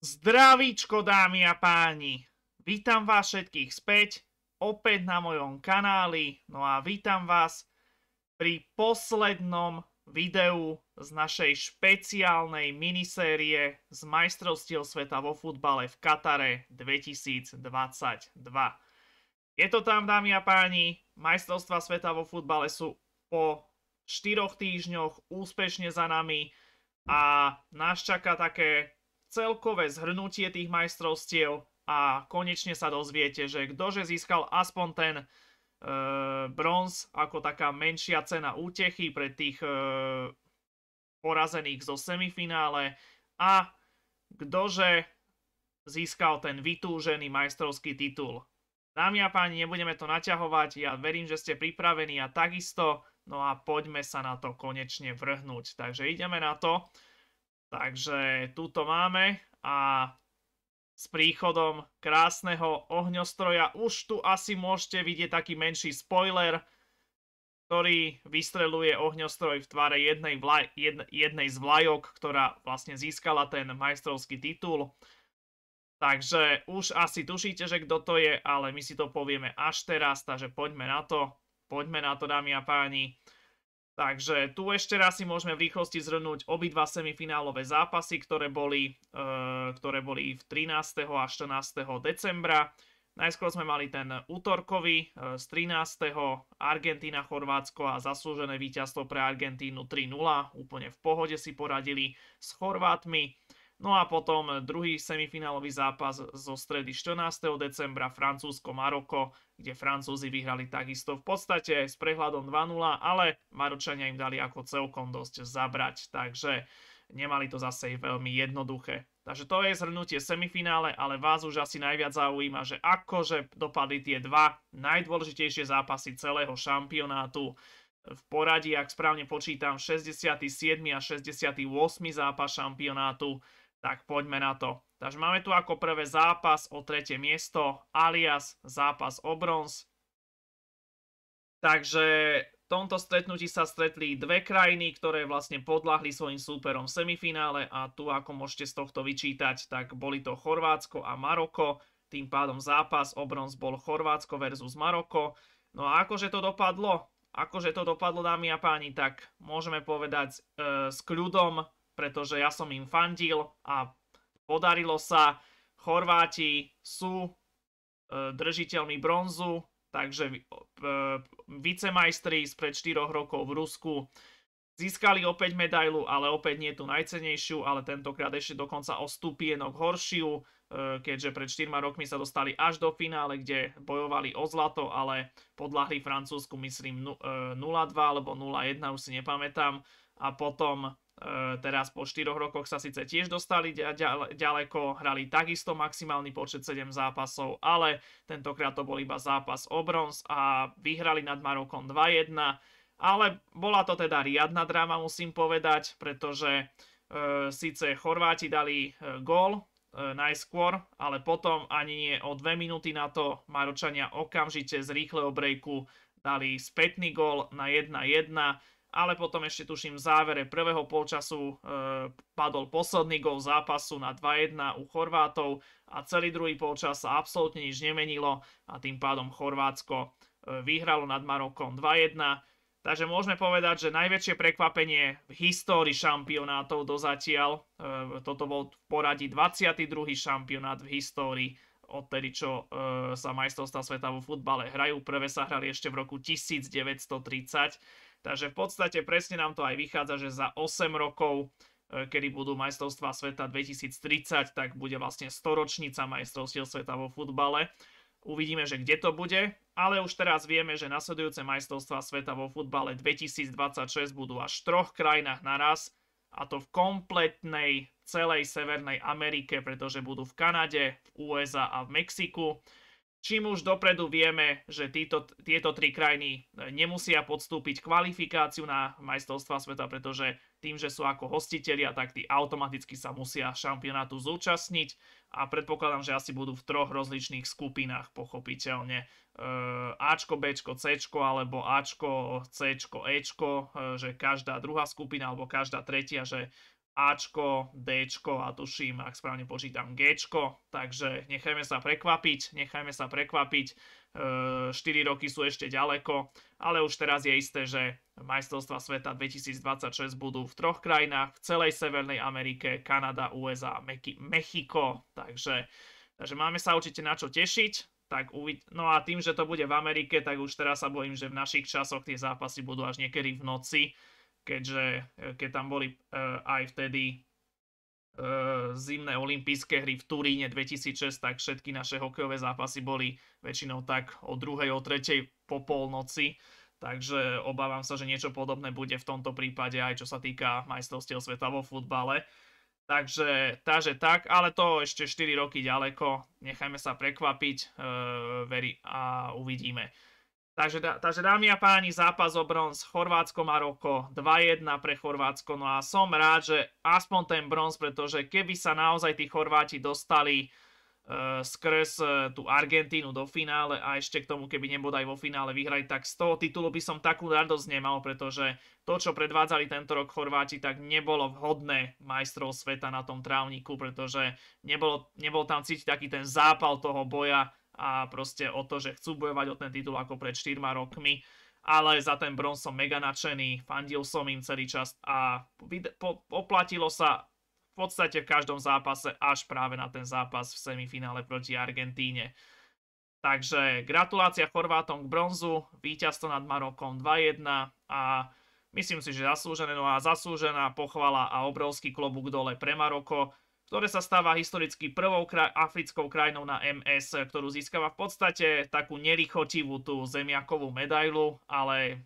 Zdravíčko dámy a páni, vítam vás všetkých späť, opäť na mojom kanáli, no a vítam vás pri poslednom videu z našej špeciálnej minisérie z majstrovstiev sveta vo futbale v Katare 2022. Je to tam, dámy a páni, majstrovstva sveta vo futbale sú po 4 týždňoch úspešne za nami a nás čaká také celkové zhrnutie tých majstrovstiev a konečne sa dozviete, že ktože získal aspoň ten e, bronz ako taká menšia cena útechy pre tých e, porazených zo semifinále a ktože získal ten vytúžený majstrovský titul. Dámy a páni, nebudeme to naťahovať, ja verím, že ste pripravení a takisto, no a poďme sa na to konečne vrhnúť. Takže ideme na to. Takže túto máme a s príchodom krásneho ohňostroja už tu asi môžete vidieť taký menší spoiler, ktorý vystreluje ohňostroj v tvare jednej, vlaj, jednej z vlajok, ktorá vlastne získala ten majstrovský titul. Takže už asi tušíte, že kto to je, ale my si to povieme až teraz, takže poďme na to. Poďme na to, dámy a páni. Takže tu ešte raz si môžeme v rýchlosti zhrnúť obidva semifinálové zápasy, ktoré boli, e, ktoré boli v 13. a 14. decembra. Najskôr sme mali ten útorkový e, z 13. Argentína, Chorvátsko a zaslúžené víťazstvo pre Argentínu 3-0. Úplne v pohode si poradili s Chorvátmi. No a potom druhý semifinálový zápas zo stredy 14. decembra Francúzsko-Maroko, kde Francúzi vyhrali takisto v podstate s prehľadom 2-0, ale Maročania im dali ako celkom dosť zabrať, takže nemali to zase veľmi jednoduché. Takže to je zhrnutie semifinále, ale vás už asi najviac zaujíma, že akože dopadli tie dva najdôležitejšie zápasy celého šampionátu v poradí, ak správne počítam, 67. a 68. zápas šampionátu tak poďme na to. Takže máme tu ako prvé zápas o tretie miesto, alias zápas o bronz. Takže v tomto stretnutí sa stretli dve krajiny, ktoré vlastne podľahli svojim súperom v semifinále a tu ako môžete z tohto vyčítať, tak boli to Chorvátsko a Maroko. Tým pádom zápas o bronz bol Chorvátsko versus Maroko. No a akože to dopadlo? Akože to dopadlo, dámy a páni, tak môžeme povedať e, s kľudom, pretože ja som im fandil a podarilo sa. Chorváti sú e, držiteľmi bronzu, takže e, vicemajstri spred 4 rokov v Rusku získali opäť medailu, ale opäť nie tú najcenejšiu, ale tentokrát ešte dokonca o stupienok horšiu, e, keďže pred 4 rokmi sa dostali až do finále, kde bojovali o zlato, ale podľahli Francúzsku myslím 0-2 alebo 0-1, už si nepamätám, a potom Eh, teraz po 4 rokoch sa síce tiež dostali ďaleko, hrali takisto maximálny počet 7 zápasov, ale tentokrát to bol iba zápas o bronz a vyhrali nad Marokom 2-1. Ale bola to teda riadna drama, musím povedať, pretože eh, síce Chorváti dali eh, gól najskôr, ale potom ani nie o 2 minúty na to Maročania okamžite z rýchleho brejku dali spätný gól na 1-1 ale potom ešte tuším v závere prvého polčasu e, padol posledný gol zápasu na 2-1 u Chorvátov a celý druhý polčas sa absolútne nič nemenilo a tým pádom Chorvátsko e, vyhralo nad Marokom 2-1. Takže môžeme povedať, že najväčšie prekvapenie v histórii šampionátov dozatiaľ, e, toto bol v poradí 22. šampionát v histórii odtedy, čo e, sa majstrovstvá sveta vo futbale hrajú. Prvé sa hrali ešte v roku 1930 Takže v podstate presne nám to aj vychádza, že za 8 rokov, e, kedy budú majstrovstvá sveta 2030, tak bude vlastne storočnica majstrovstiev sveta vo futbale. Uvidíme, že kde to bude, ale už teraz vieme, že nasledujúce majstrovstvá sveta vo futbale 2026 budú až v troch krajinách naraz, a to v kompletnej celej Severnej Amerike, pretože budú v Kanade, v USA a v Mexiku čím už dopredu vieme, že títo, tieto tri krajiny e, nemusia podstúpiť kvalifikáciu na majstrovstva sveta, pretože tým, že sú ako hostitelia, tak tí automaticky sa musia šampionátu zúčastniť a predpokladám, že asi budú v troch rozličných skupinách, pochopiteľne. E, Ačko, Bčko, Cčko, alebo Ačko, Cčko, Ečko, e, že každá druhá skupina, alebo každá tretia, že Ačko, Dčko a tuším, ak správne počítam, Gčko, takže nechajme sa prekvapiť, nechajme sa prekvapiť, e, 4 roky sú ešte ďaleko, ale už teraz je isté, že majstrovstva sveta 2026 budú v troch krajinách, v celej Severnej Amerike, Kanada, USA, Mexiko, takže, takže máme sa určite na čo tešiť, tak uvid- no a tým, že to bude v Amerike, tak už teraz sa bojím, že v našich časoch tie zápasy budú až niekedy v noci, keďže e, keď tam boli e, aj vtedy e, zimné olympijské hry v Turíne 2006, tak všetky naše hokejové zápasy boli väčšinou tak o druhej, o tretej po polnoci. Takže obávam sa, že niečo podobné bude v tomto prípade aj čo sa týka majstrovstiev sveta vo futbale. Takže takže tak, ale to ešte 4 roky ďaleko, nechajme sa prekvapiť e, veri, a uvidíme. Takže, takže dámy a páni, zápas o bronz Chorvátsko-Maroko 2-1 pre Chorvátsko. No a som rád, že aspoň ten bronz, pretože keby sa naozaj tí Chorváti dostali uh, e, skres uh, tú Argentínu do finále a ešte k tomu, keby nebodaj vo finále vyhrať, tak z toho titulu by som takú radosť nemal, pretože to, čo predvádzali tento rok Chorváti, tak nebolo vhodné majstrov sveta na tom trávniku, pretože nebolo, nebol tam cítiť taký ten zápal toho boja, a proste o to, že chcú bojovať o ten titul ako pred 4 rokmi, ale za ten bronz som mega nadšený, fandil som im celý čas a oplatilo sa v podstate v každom zápase až práve na ten zápas v semifinále proti Argentíne. Takže gratulácia Chorvátom k bronzu, víťazstvo nad Marokom 2-1 a myslím si, že zaslúžené, no a zaslúžená pochvala a obrovský klobúk dole pre Maroko ktoré sa stáva historicky prvou africkou krajinou na MS, ktorú získava v podstate takú nelichotivú tú zemiakovú medailu, ale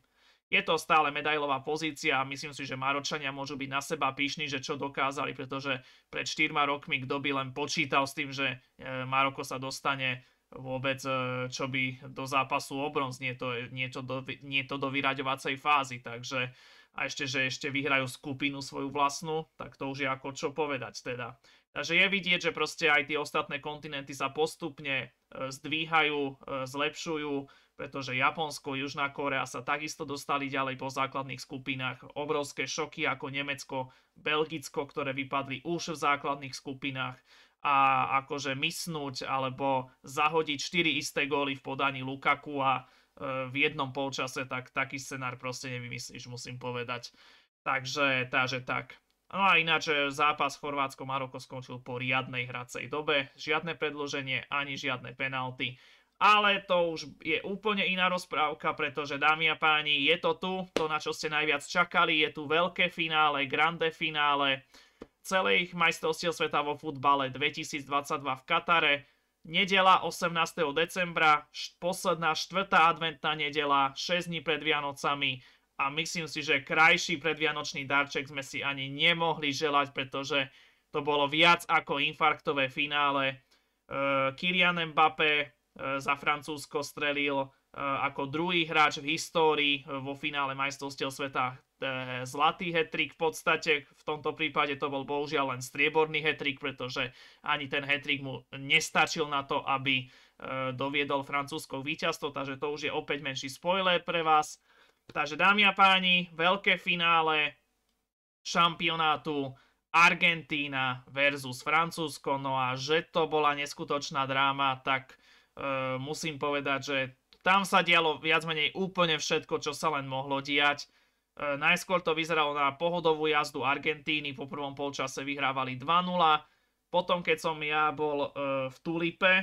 je to stále medailová pozícia a myslím si, že Maročania môžu byť na seba píšni, že čo dokázali, pretože pred 4 rokmi kto by len počítal s tým, že e, Maroko sa dostane vôbec e, čo by do zápasu obron, nie to, nie to, do, nie to do vyraďovacej fázy, takže a ešte, že ešte vyhrajú skupinu svoju vlastnú, tak to už je ako čo povedať teda. Takže je vidieť, že proste aj tie ostatné kontinenty sa postupne e, zdvíhajú, e, zlepšujú, pretože Japonsko, Južná Korea sa takisto dostali ďalej po základných skupinách. Obrovské šoky ako Nemecko, Belgicko, ktoré vypadli už v základných skupinách a akože misnúť alebo zahodiť 4 isté góly v podaní Lukaku a E, v jednom polčase, tak taký scenár proste nevymyslíš, musím povedať. Takže, takže tak. No a ináč e, zápas Chorvátsko-Maroko skončil po riadnej hracej dobe. Žiadne predloženie, ani žiadne penalty. Ale to už je úplne iná rozprávka, pretože dámy a páni, je to tu, to na čo ste najviac čakali, je tu veľké finále, grande finále celých majstrovstiev sveta vo futbale 2022 v Katare. Nedela 18. decembra, posledná štvrtá adventná nedela, 6 dní pred Vianocami a myslím si, že krajší predvianočný darček sme si ani nemohli želať, pretože to bolo viac ako infarktové finále. E, Kylian Mbappé e, za Francúzsko strelil e, ako druhý hráč v histórii vo finále majstrovstiev sveta E, zlatý hetrik v podstate, v tomto prípade to bol bohužiaľ len strieborný hetrik, pretože ani ten hetrik mu nestačil na to, aby e, doviedol francúzsko víťazstvo, takže to už je opäť menší spoiler pre vás. Takže dámy a páni, veľké finále šampionátu Argentína versus Francúzsko, no a že to bola neskutočná dráma, tak e, musím povedať, že tam sa dialo viac menej úplne všetko, čo sa len mohlo diať. E, najskôr to vyzeralo na pohodovú jazdu Argentíny, po prvom polčase vyhrávali 2-0. Potom, keď som ja bol e, v Tulipe,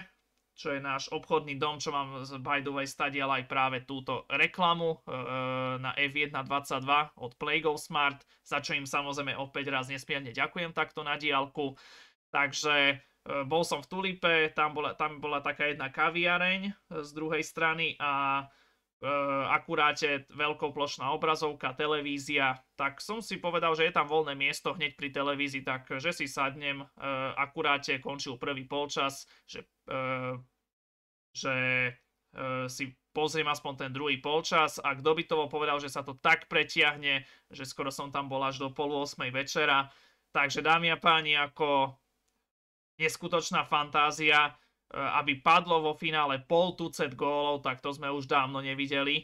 čo je náš obchodný dom, čo mám z by the way aj práve túto reklamu e, na F1 22 od Playgo Smart, za čo im samozrejme opäť raz nesmierne ďakujem takto na diálku. Takže bol som v Tulipe, tam bola, tam bola taká jedna kaviareň z druhej strany a E, akuráte veľkou plošná obrazovka, televízia, tak som si povedal, že je tam voľné miesto hneď pri televízii, tak e, že si sadnem, e, akuráte končil prvý polčas, že, že si pozriem aspoň ten druhý polčas a kto by to povedal, že sa to tak pretiahne, že skoro som tam bol až do polu osmej večera. Takže dámy a páni, ako neskutočná fantázia, E, aby padlo vo finále pol tucet gólov, tak to sme už dávno nevideli.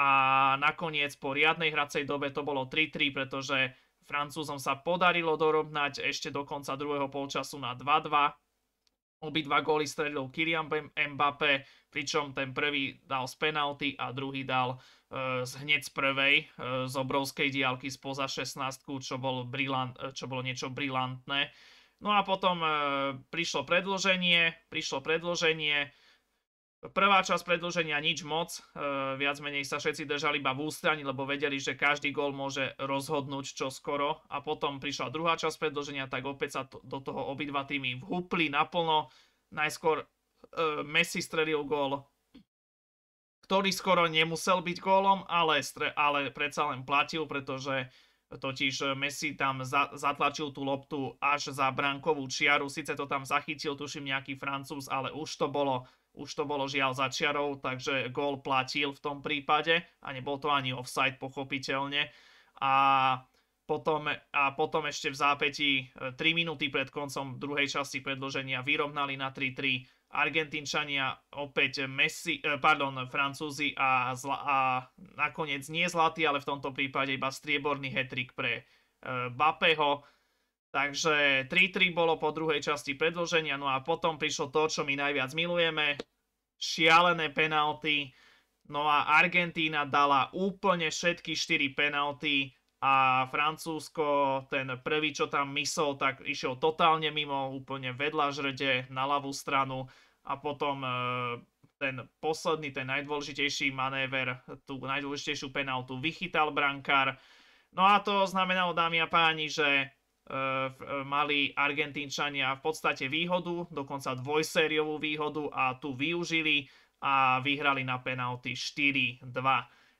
A nakoniec po riadnej hracej dobe to bolo 3-3, pretože Francúzom sa podarilo dorovnať ešte do konca druhého polčasu na 2-2. Obidva góly strelil Kylian Mbappé, pričom ten prvý dal z penalty a druhý dal e, z e, hneď z prvej, e, z obrovskej diálky spoza 16, čo, bol brilant, e, čo bolo niečo brilantné. No a potom e, prišlo predloženie, prišlo predloženie, Prvá časť predĺženia nič moc, e, viac menej sa všetci držali iba v ústrani, lebo vedeli, že každý gol môže rozhodnúť čo skoro. A potom prišla druhá časť predĺženia, tak opäť sa to, do toho obidva týmy vhúpli naplno. Najskôr e, Messi strelil gol. ktorý skoro nemusel byť gólom, ale, ale predsa len platil, pretože Totiž e, Messi tam za, zatlačil tú loptu až za brankovú čiaru. Sice to tam zachytil, tuším, nejaký Francúz, ale už to bolo, už to bolo žiaľ za čiarou, takže gól platil v tom prípade a nebol to ani offside, pochopiteľne. A potom, a potom ešte v zápäti e, 3 minúty pred koncom druhej časti predloženia vyrovnali na 3-3 Argentínčania, opäť Messi, eh, pardon, Francúzi a, zla, a nakoniec nie zlatý, ale v tomto prípade iba strieborný hetrik pre eh, Bapeho. Takže 3-3 bolo po druhej časti predloženia, no a potom prišlo to, čo my najviac milujeme, šialené penalty. No a Argentína dala úplne všetky 4 penalty a Francúzsko, ten prvý, čo tam mysol, tak išiel totálne mimo, úplne vedľa žrde, na ľavú stranu a potom e, ten posledný, ten najdôležitejší manéver, tú najdôležitejšiu penaltu vychytal brankár. No a to znamenalo, dámy a páni, že e, e, mali Argentínčania v podstate výhodu, dokonca dvojsériovú výhodu a tu využili a vyhrali na penalty 4-2.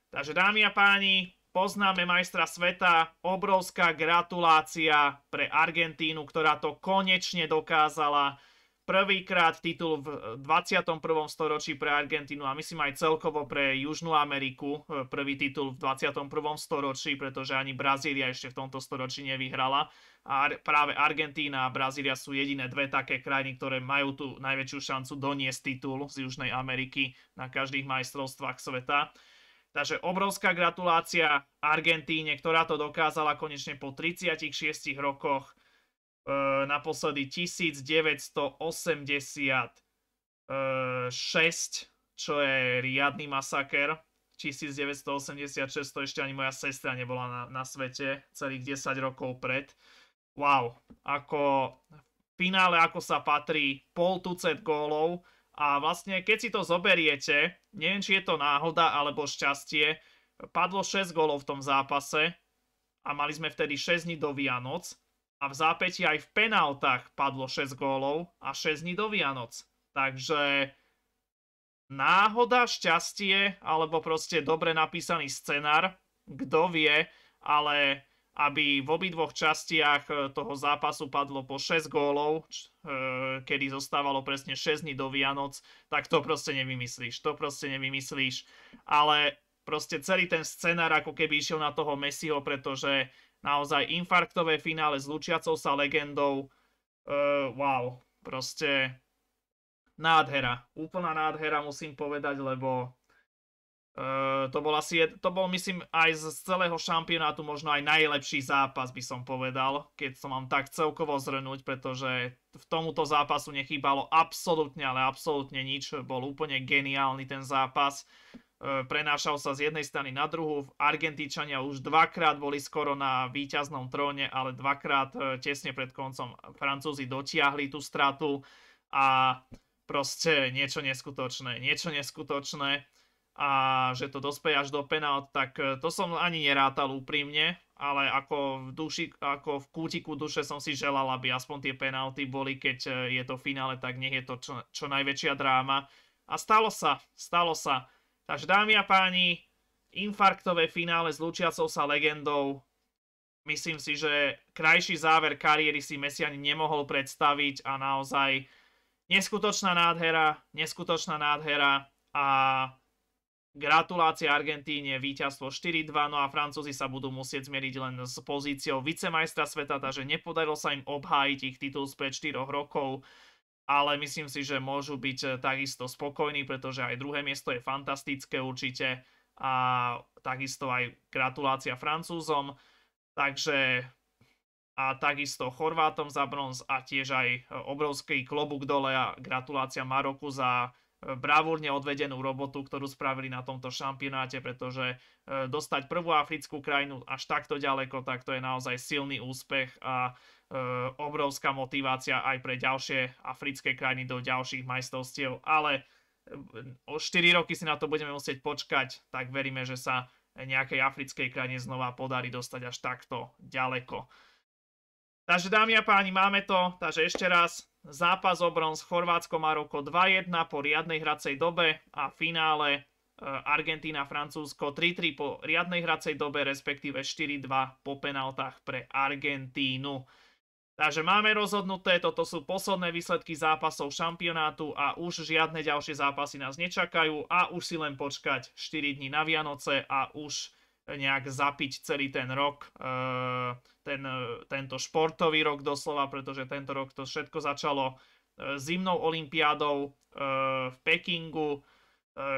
Takže dámy a páni, poznáme majstra sveta, obrovská gratulácia pre Argentínu, ktorá to konečne dokázala prvýkrát titul v 21. Eh, storočí pre Argentínu a myslím aj celkovo pre Južnú Ameriku eh, prvý titul v 21. storočí, pretože ani Brazília ešte v tomto storočí nevyhrala. A práve Argentína a Brazília sú jediné dve také krajiny, ktoré majú tú najväčšiu šancu doniesť titul z Južnej Ameriky na každých majstrovstvách sveta. Takže obrovská gratulácia Argentíne, ktorá to dokázala konečne po 36 rokoch Eh, naposledy 1986, čo je riadny masaker. 1986, to ešte ani moja sestra nebola na, na svete, celých 10 rokov pred. Wow, ako v finále, ako sa patrí, pol tucet gólov a vlastne keď si to zoberiete, neviem či je to náhoda alebo šťastie, padlo 6 gólov v tom zápase a mali sme vtedy 6 dní do Vianoc a v zápäti aj v penáltach padlo 6 gólov a 6 dní do Vianoc. Takže náhoda, šťastie alebo proste dobre napísaný scenár, kto vie, ale aby v obidvoch častiach toho zápasu padlo po 6 gólov, e, kedy zostávalo presne 6 dní do Vianoc, tak to proste nevymyslíš, to proste nevymyslíš. Ale proste celý ten scenár ako keby išiel na toho Messiho, pretože Naozaj infarktové finále s lučiacou sa legendou. Uh, wow, proste nádhera. Úplná nádhera musím povedať, lebo uh, to bol asi, to bol myslím aj z celého šampionátu možno aj najlepší zápas by som povedal, keď som mám tak celkovo zhrnúť, pretože v tomuto zápasu nechýbalo absolútne, ale absolútne nič. Bol úplne geniálny ten zápas. E, prenášal sa z jednej strany na druhu. Argentíčania už dvakrát boli skoro na víťaznom tróne, ale dvakrát e, tesne pred koncom Francúzi dotiahli tú stratu a proste niečo neskutočné, niečo neskutočné a že to dospeje až do penalt, tak e, to som ani nerátal úprimne, ale ako v, duši, ako v kútiku duše som si želal, aby aspoň tie penalty boli, keď je to v finále, tak nech je to čo, čo najväčšia dráma. A stalo sa, stalo sa. Takže dámy a páni, infarktové finále s lučiacou sa legendou. Myslím si, že krajší záver kariéry si Messi ani nemohol predstaviť a naozaj neskutočná nádhera, neskutočná nádhera a gratulácie Argentíne, víťazstvo 4-2, no a Francúzi sa budú musieť zmieriť len s pozíciou vicemajstra sveta, takže nepodarilo sa im obhájiť ich titul spred 4 rokov ale myslím si, že môžu byť eh, takisto spokojní, pretože aj druhé miesto je fantastické určite a takisto aj gratulácia Francúzom. Takže a takisto Chorvátom za bronz a tiež aj eh, obrovský klobúk dole a gratulácia Maroku za eh, bravúrne odvedenú robotu, ktorú spravili na tomto šampionáte, pretože dostať prvú africkú krajinu až takto ďaleko, tak to je naozaj silný úspech a Eh, obrovská motivácia aj pre ďalšie africké krajiny do ďalších majstrovstiev, ale eh, o 4 roky si na to budeme musieť počkať, tak veríme, že sa nejakej africkej krajine znova podarí dostať až takto ďaleko. Takže dámy a páni, máme to, takže ešte raz, zápas o bronz Chorvátsko Maroko 2-1 po riadnej hracej dobe a finále eh, Argentína Francúzsko 3-3 po riadnej hracej dobe, respektíve 4-2 po penaltách pre Argentínu. Takže máme rozhodnuté, toto sú posledné výsledky zápasov šampionátu a už žiadne ďalšie zápasy nás nečakajú a už si len počkať 4 dní na Vianoce a už nejak zapiť celý ten rok, e, ten, e, tento športový rok doslova, pretože tento rok to všetko začalo e, zimnou olimpiádou v Pekingu,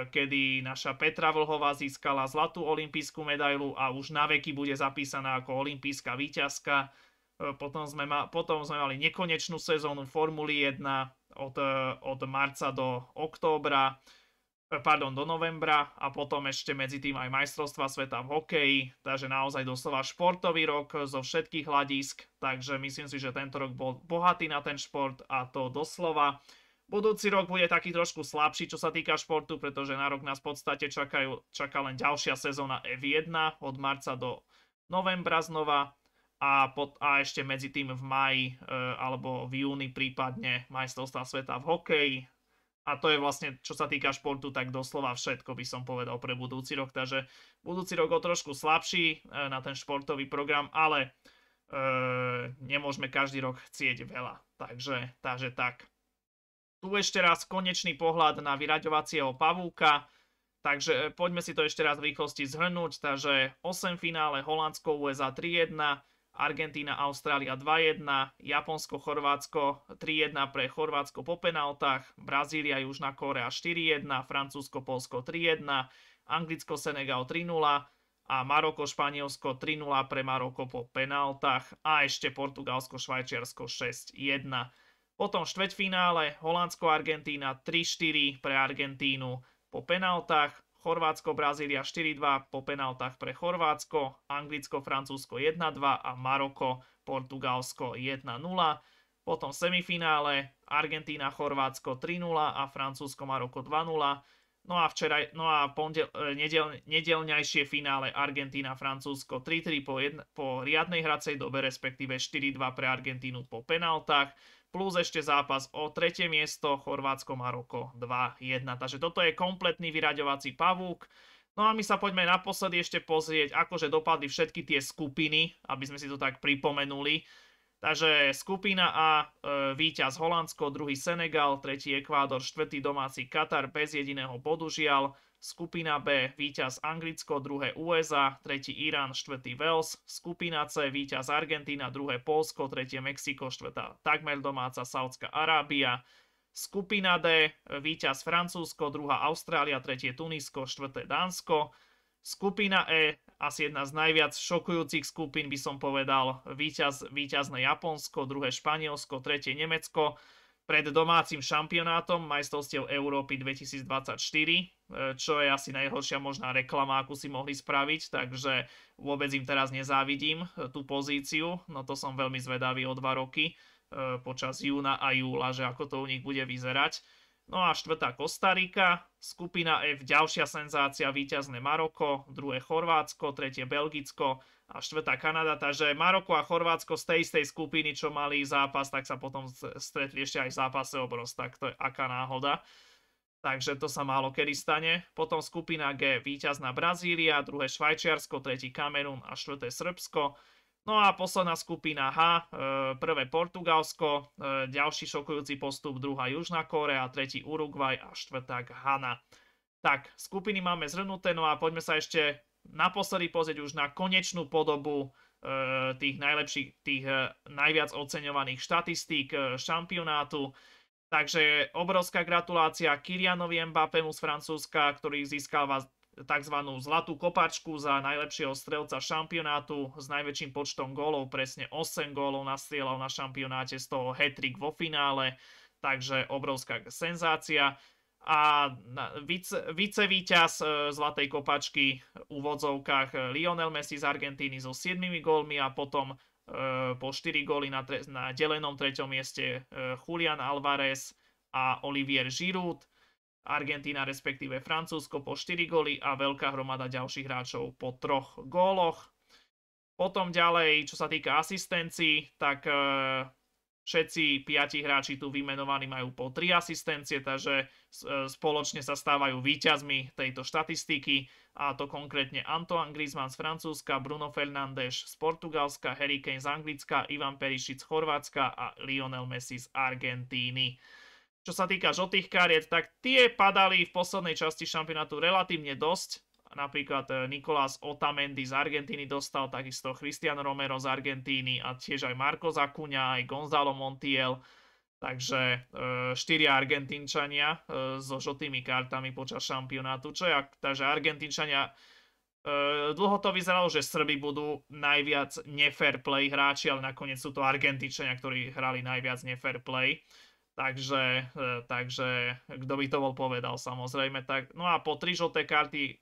kedy naša Petra Vlhová získala zlatú olimpijskú medailu a už na veky bude zapísaná ako olimpijská výťazka E, potom sme, ma, potom sme mali nekonečnú sezónu Formuly 1 od, e, od marca do októbra, e, pardon, do novembra a potom ešte medzi tým aj majstrovstva sveta v hokeji, takže naozaj doslova športový rok zo všetkých hľadisk, takže myslím si, že tento rok bol bohatý na ten šport a to doslova. Budúci rok bude taký trošku slabší, čo sa týka športu, pretože na rok nás v podstate čakajú, čaká len ďalšia sezóna F1 od marca do novembra znova a, pod, a ešte medzi tým v maji e, alebo v júni prípadne majstrovstvá sveta v hokeji. A to je vlastne, čo sa týka športu, tak doslova všetko by som povedal pre budúci rok. Takže budúci rok o trošku slabší e, na ten športový program, ale e, nemôžeme každý rok chcieť veľa. Takže, takže tak. Tu ešte raz konečný pohľad na vyraďovacieho pavúka. Takže e, poďme si to ešte raz v rýchlosti zhrnúť. Takže 8 finále Holandsko USA 3-1, Argentína, Austrália 2-1, Japonsko, Chorvátsko 3-1 pre Chorvátsko po penaltách, Brazília, Južná Korea 4-1, Francúzsko, Polsko 3-1, Anglicko, Senegal 3-0 a Maroko, Španielsko 3-0 pre Maroko po penaltách a ešte Portugalsko, Švajčiarsko 6-1. Potom štvrťfinále Holandsko, Argentína 3-4 pre Argentínu po penaltách, Chorvátsko, Brazília 4-2 po penaltách pre Chorvátsko, Anglicko, Francúzsko 1-2 a Maroko, Portugalsko 1-0. Potom semifinále Argentína, Chorvátsko 3-0 a Francúzsko, Maroko 2-0. No a, včera, no a pondel, e, nedel, nedelňajšie finále Argentína, Francúzsko 3-3 po, po riadnej hracej dobe, respektíve 4-2 pre Argentínu po penaltách plus ešte zápas o tretie miesto Chorvátsko-Maroko 2-1. Takže toto je kompletný vyraďovací pavúk. No a my sa poďme naposledy ešte pozrieť, akože dopadli všetky tie skupiny, aby sme si to tak pripomenuli. Takže skupina A, e, víťaz Holandsko, druhý Senegal, tretí Ekvádor, štvrtý domáci Katar bez jediného bodu žiaľ, skupina B víťaz Anglicko, druhé USA, tretí Irán, štvrtý Wales, skupina C víťaz Argentína, druhé Polsko, tretie Mexiko, štvrtá takmer domáca Saudská Arábia, skupina D víťaz Francúzsko, druhá Austrália, tretie Tunisko, štvrté Dánsko, skupina E asi jedna z najviac šokujúcich skupín by som povedal, víťaz, víťazné Japonsko, druhé Španielsko, tretie Nemecko, pred domácim šampionátom majstrovstiev Európy 2024, e, čo je asi najhoršia možná reklama, akú si mohli spraviť, takže vôbec im teraz nezávidím e, tú pozíciu, no to som veľmi zvedavý o dva roky e, počas júna a júla, že ako to u nich bude vyzerať. No a štvrtá Kostarika, skupina F, ďalšia senzácia, víťazné Maroko, druhé Chorvátsko, tretie Belgicko a štvrtá Kanada. Takže Maroko a Chorvátsko z tej istej skupiny, čo mali zápas, tak sa potom stretli ešte aj v zápase obrost, tak to je aká náhoda. Takže to sa málo kedy stane. Potom skupina G, víťazná Brazília, druhé Švajčiarsko, tretí Kamerun a štvrté Srbsko No a posledná skupina H, e, prvé Portugalsko, e, ďalší šokujúci postup, druhá Južná Korea, tretí Uruguay a štvrtá Ghana. Tak, skupiny máme zhrnuté, no a poďme sa ešte naposledy pozrieť už na konečnú podobu e, tých najlepších, tých najviac oceňovaných štatistík šampionátu. Takže obrovská gratulácia Kylianovi Mbappému z Francúzska, ktorý získal tzv. zlatú kopačku za najlepšieho strelca šampionátu s najväčším počtom gólov, presne 8 gólov nastrieľal na šampionáte, z toho hetrik vo finále, takže obrovská senzácia. A vice, vicevýťaz e, Zlatej kopačky v úvodzovkách e, Lionel Messi z Argentíny so 7 gólmi a potom e, po 4 góly na, tre- na delenom treťom mieste Julian Alvarez a Olivier Giroud Argentína respektíve Francúzsko po 4 góly a veľká hromada ďalších hráčov po 3 góloch. Potom ďalej, čo sa týka asistencií, tak e, všetci piati hráči tu vymenovaní majú po 3 asistencie, takže e, spoločne sa stávajú víťazmi tejto štatistiky a to konkrétne Antoine Griezmann z Francúzska, Bruno Fernández z Portugalska, Harry Kane z Anglicka, Ivan Perišic z Chorvátska a Lionel Messi z Argentíny. Čo sa týka žltých kariet, tak tie padali v poslednej časti šampionátu relatívne dosť. Napríklad eh, Nikolás Otamendi z Argentíny dostal, takisto Christian Romero z Argentíny a tiež aj Marco Zakuňa, aj Gonzalo Montiel. Takže eh, štyria Argentínčania eh, so žltými kartami počas šampionátu. Čo takže Argentínčania dlho to vyzeralo, že Srby budú najviac nefair play hráči, ale nakoniec sú to Argentíčania, ktorí hrali najviac nefair play. Takže, e, takže kto by to bol povedal samozrejme. Tak, no a po tri žlté karty e,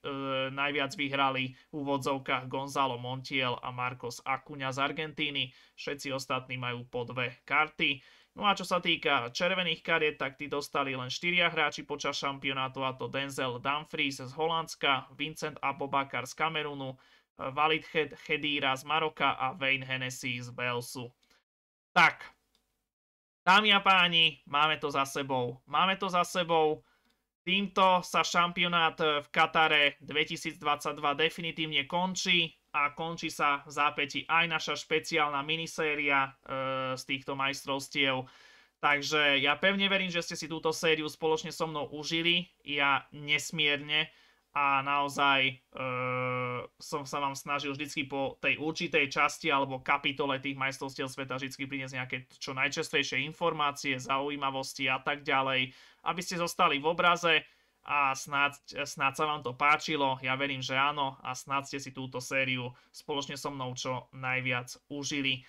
najviac vyhrali v úvodzovkách Gonzalo Montiel a Marcos Acuña z Argentíny. Všetci ostatní majú po dve karty. No a čo sa týka červených kariet, tak tí dostali len 4 hráči počas šampionátu a to Denzel Dumfries z Holandska, Vincent Abobakar z Kamerunu, Walid Hedira z Maroka a Wayne Hennessy z Walesu. Tak, Dámy a páni, máme to za sebou. Máme to za sebou. Týmto sa šampionát v Katare 2022 definitívne končí a končí sa v zápäti aj naša špeciálna miniséria e, z týchto majstrovstiev. Takže ja pevne verím, že ste si túto sériu spoločne so mnou užili. Ja nesmierne a naozaj e, som sa vám snažil vždy po tej určitej časti alebo kapitole tých majstrovstiev sveta vždy priniesť nejaké čo najčastejšie informácie, zaujímavosti a tak ďalej, aby ste zostali v obraze a snáď, snáď sa vám to páčilo, ja verím, že áno a snáď ste si túto sériu spoločne so mnou čo najviac užili.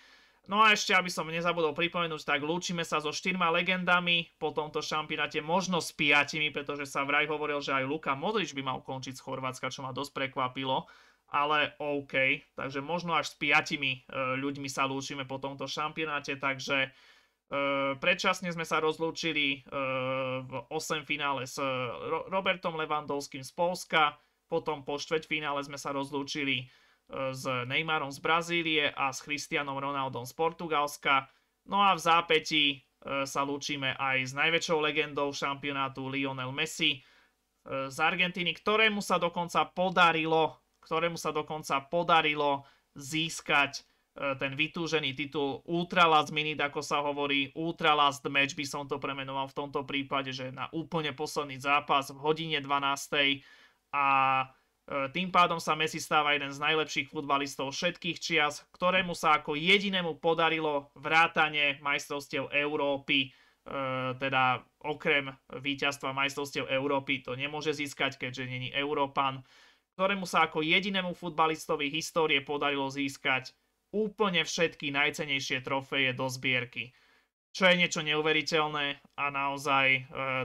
No a ešte, aby som nezabudol pripomenúť, tak lúčime sa so štyrma legendami po tomto šampionáte, možno s piatimi, pretože sa vraj hovoril, že aj Luka Modrič by mal končiť z Chorvátska, čo ma dosť prekvapilo, ale OK, takže možno až s piatimi e, ľuďmi sa lúčime po tomto šampionáte, takže e, predčasne sme sa rozlúčili e, v 8 finále s Robertom Levandovským z Polska, potom po finále sme sa rozlúčili s Neymarom z Brazílie a s Christianom Ronaldom z Portugalska. No a v zápäti e, sa lúčime aj s najväčšou legendou šampionátu Lionel Messi e, z Argentíny, ktorému sa dokonca podarilo, ktorému sa dokonca podarilo získať e, ten vytúžený titul Ultra Last Minute, ako sa hovorí, Ultra Last Match by som to premenoval v tomto prípade, že na úplne posledný zápas v hodine 12. a E, tým pádom sa Messi stáva jeden z najlepších futbalistov všetkých čias, ktorému sa ako jedinému podarilo vrátanie majstrovstiev Európy, e, teda okrem víťazstva majstrovstiev Európy to nemôže získať, keďže není Európan, ktorému sa ako jedinému futbalistovi histórie podarilo získať úplne všetky najcenejšie trofeje do zbierky čo je niečo neuveriteľné a naozaj e,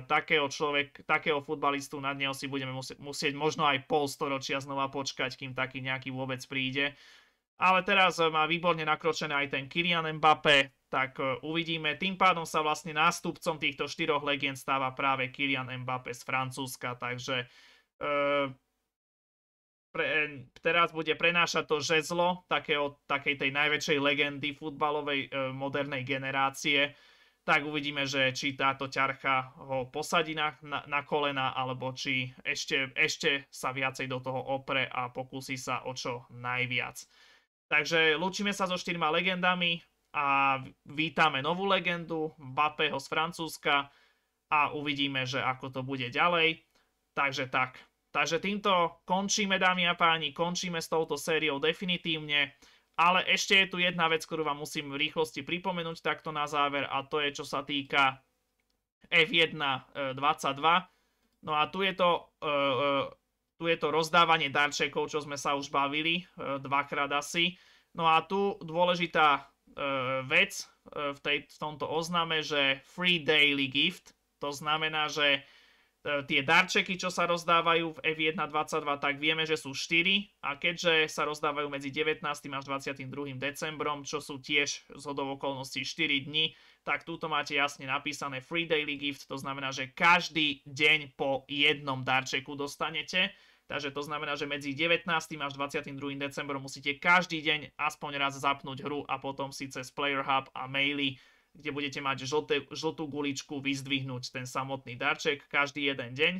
takého človek, takého futbalistu na neho si budeme musieť, musieť možno aj pol storočia znova počkať, kým taký nejaký vôbec príde. Ale teraz e, má výborne nakročené aj ten Kylian Mbappé, tak e, uvidíme. Tým pádom sa vlastne nástupcom týchto štyroch legend stáva práve Kylian Mbappé z Francúzska, takže e, pre, teraz bude prenášať to žezlo takého, takej tej najväčšej legendy futbalovej e, modernej generácie, tak uvidíme, že či táto ťarcha ho posadí na, na, na kolena, alebo či ešte, ešte sa viacej do toho opre a pokúsi sa o čo najviac. Takže lúčime sa so štyrma legendami a vítame novú legendu Bapého z Francúzska a uvidíme, že ako to bude ďalej. Takže tak. Takže týmto končíme, dámy a páni, končíme s touto sériou definitívne. Ale ešte je tu jedna vec, ktorú vám musím v rýchlosti pripomenúť takto na záver a to je, čo sa týka F1 22. Eh, no a tu je to, eh, eh, tu je to rozdávanie darčekov, čo sme sa už bavili dvakrát asi. No a tu dôležitá vec v, tej, v tomto ozname, že free daily gift, to znamená, že E, tie darčeky, čo sa rozdávajú v F1 22, tak vieme, že sú 4 a keďže sa rozdávajú medzi 19. až 22. decembrom, čo sú tiež z hodov okolností 4 dní, tak túto máte jasne napísané Free Daily Gift, to znamená, že každý deň po jednom darčeku dostanete. Takže to znamená, že medzi 19. až 22. decembrom musíte každý deň aspoň raz zapnúť hru a potom si cez Player Hub a maily kde budete mať žlté, žltú guličku vyzdvihnúť ten samotný darček každý jeden deň.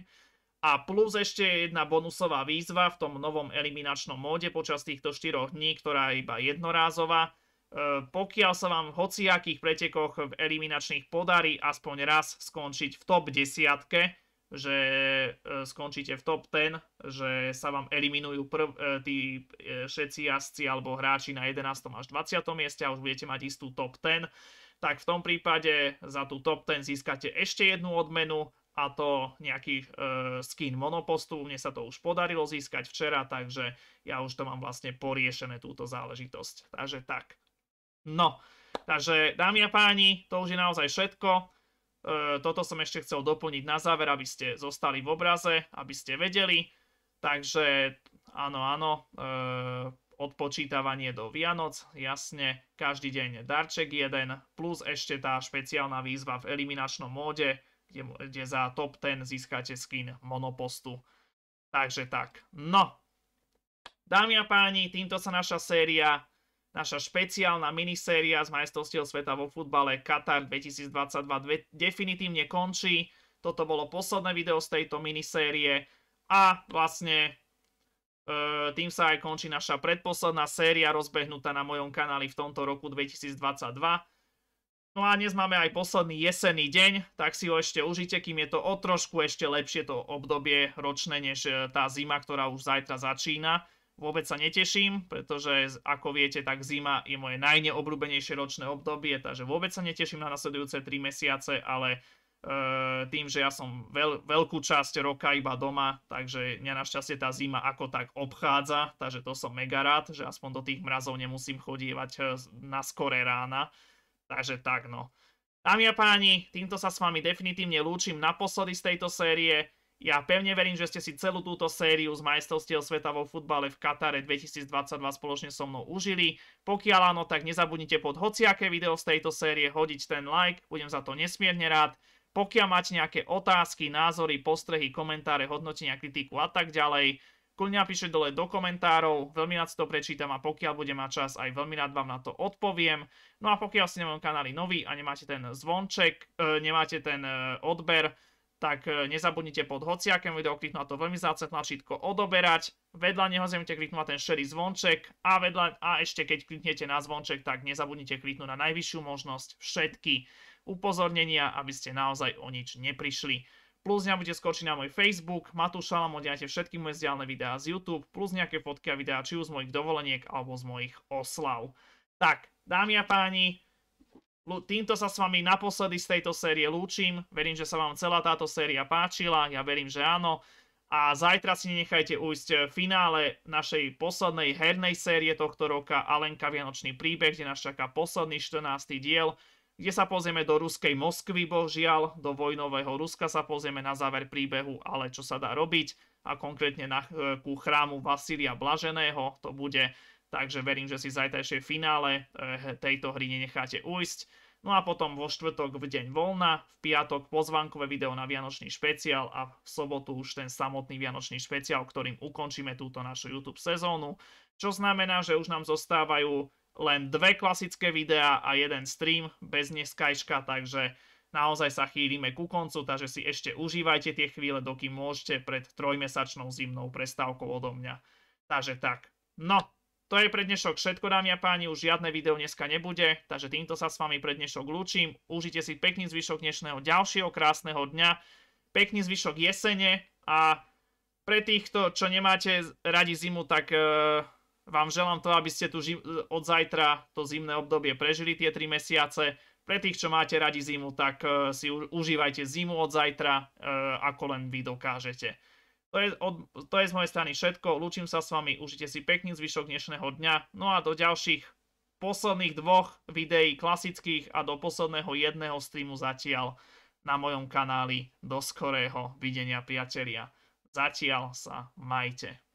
A plus ešte jedna bonusová výzva v tom novom eliminačnom móde počas týchto 4 dní, ktorá je iba jednorázová. E, pokiaľ sa vám v hociakých pretekoch v eliminačných podarí aspoň raz skončiť v top 10. že e, skončíte v top 10, že sa vám eliminujú prv, e, tí e, všetci jazdci alebo hráči na 11. až 20. mieste a už budete mať istú top 10 tak v tom prípade za tú top 10 získate ešte jednu odmenu a to nejaký e, skin monopostu. Mne sa to už podarilo získať včera, takže ja už to mám vlastne poriešené túto záležitosť. Takže tak. No, takže dámy a páni, to už je naozaj všetko. E, toto som ešte chcel doplniť na záver, aby ste zostali v obraze, aby ste vedeli. Takže áno, áno, e, odpočítavanie do Vianoc, jasne, každý deň darček jeden, plus ešte tá špeciálna výzva v eliminačnom móde, kde, kde za top 10 získate skin monopostu. Takže tak, no. Dámy a páni, týmto sa naša séria naša špeciálna miniséria z majstrovstiev sveta vo futbale Qatar 2022 definitívne končí. Toto bolo posledné video z tejto minisérie a vlastne E, tým sa aj končí naša predposledná séria rozbehnutá na mojom kanáli v tomto roku 2022. No a dnes máme aj posledný jesenný deň, tak si ho ešte užite, kým je to o trošku ešte lepšie to obdobie ročné, než e, tá zima, ktorá už zajtra začína. Vôbec sa neteším, pretože ako viete, tak zima je moje najneobľúbenejšie ročné obdobie, takže vôbec sa neteším na nasledujúce 3 mesiace, ale Eh, tým, že ja som veľ, veľkú časť roka iba doma, takže mňa našťastie tá zima ako tak obchádza, takže to som mega rád, že aspoň do tých mrazov nemusím chodievať eh, na skore rána. Takže tak no. Dámy a páni, týmto sa s vami definitívne lúčim naposledy z tejto série. Ja pevne verím, že ste si celú túto sériu z majstrovstiev sveta vo futbale v Katare 2022 spoločne so mnou užili. Pokiaľ áno, tak nezabudnite pod hociaké video z tejto série hodiť ten like, budem za to nesmierne rád. Pokiaľ máte nejaké otázky, názory, postrehy, komentáre, hodnotenia, kritiku a tak ďalej, kľudne napíšte dole do komentárov, veľmi rád si to prečítam a pokiaľ bude mať čas, aj veľmi rád vám na to odpoviem. No a pokiaľ ste na mojom kanáli nový a nemáte ten zvonček, e, nemáte ten e, odber, tak e, nezabudnite pod hociakem videu kliknúť na to veľmi zácne tlačítko odoberať, vedľa neho zemite kliknúť na ten šerý zvonček a, vedľa, a ešte keď kliknete na zvonček, tak nezabudnite kliknúť na najvyššiu možnosť všetky upozornenia, aby ste naozaj o nič neprišli. Plus ja bude skočiť na môj Facebook, Matúš Šalamo, dajte všetky moje zdialné videá z YouTube, plus nejaké fotky a videá či už z mojich dovoleniek alebo z mojich oslav. Tak, dámy a páni, týmto sa s vami naposledy z tejto série lúčim. Verím, že sa vám celá táto séria páčila, ja verím, že áno. A zajtra si nenechajte ujsť v e, finále našej poslednej hernej série tohto roka Alenka Vianočný príbeh, kde nás čaká posledný 14. diel kde sa pozrieme do ruskej Moskvy, božiaľ, do vojnového Ruska sa pozrieme na záver príbehu, ale čo sa dá robiť a konkrétne na, e, ku chrámu Vasilia Blaženého to bude, takže verím, že si zajtrajšie finále e, tejto hry nenecháte ujsť. No a potom vo štvrtok v deň voľna, v piatok pozvankové video na Vianočný špeciál a v sobotu už ten samotný Vianočný špeciál, ktorým ukončíme túto našu YouTube sezónu. Čo znamená, že už nám zostávajú len dve klasické videá a jeden stream bez neskajška, takže naozaj sa chýlime ku koncu, takže si ešte užívajte tie chvíle, dokým môžete pred trojmesačnou zimnou prestávkou odo mňa. Takže tak. No, to je pre dnešok všetko, dámy a páni, už žiadne video dneska nebude, takže týmto sa s vami pre dnešok lúčim. Užite si pekný zvyšok dnešného ďalšieho krásneho dňa, pekný zvyšok jesene a pre týchto, čo nemáte radi zimu, tak... Eh, vám želám to, aby ste tu od zajtra to zimné obdobie prežili tie 3 mesiace. Pre tých, čo máte radi zimu, tak e, si užívajte zimu od zajtra, e, ako len vy dokážete. To je, od, to je z mojej strany všetko. Lúčim sa s vami, užite si pekný zvyšok dnešného dňa. No a do ďalších posledných dvoch videí klasických a do posledného jedného streamu zatiaľ na mojom kanáli. Do skorého videnia, priatelia. Zatiaľ sa majte.